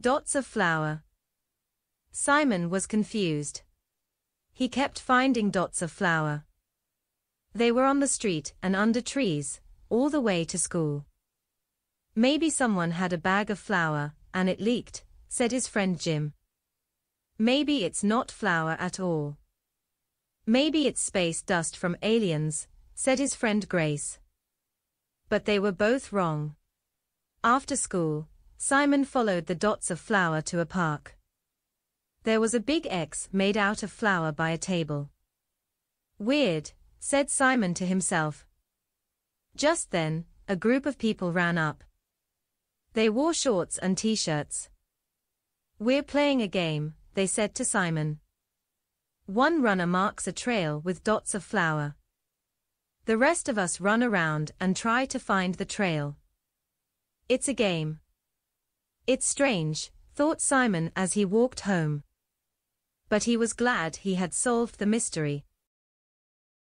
Dots of flour. Simon was confused. He kept finding dots of flour. They were on the street and under trees, all the way to school. Maybe someone had a bag of flour, and it leaked, said his friend Jim. Maybe it's not flour at all. Maybe it's space dust from aliens, said his friend Grace. But they were both wrong. After school, Simon followed the dots of flour to a park. There was a big X made out of flour by a table. Weird, said Simon to himself. Just then, a group of people ran up. They wore shorts and t-shirts. We're playing a game, they said to Simon. One runner marks a trail with dots of flour. The rest of us run around and try to find the trail. It's a game. It's strange, thought Simon as he walked home. But he was glad he had solved the mystery.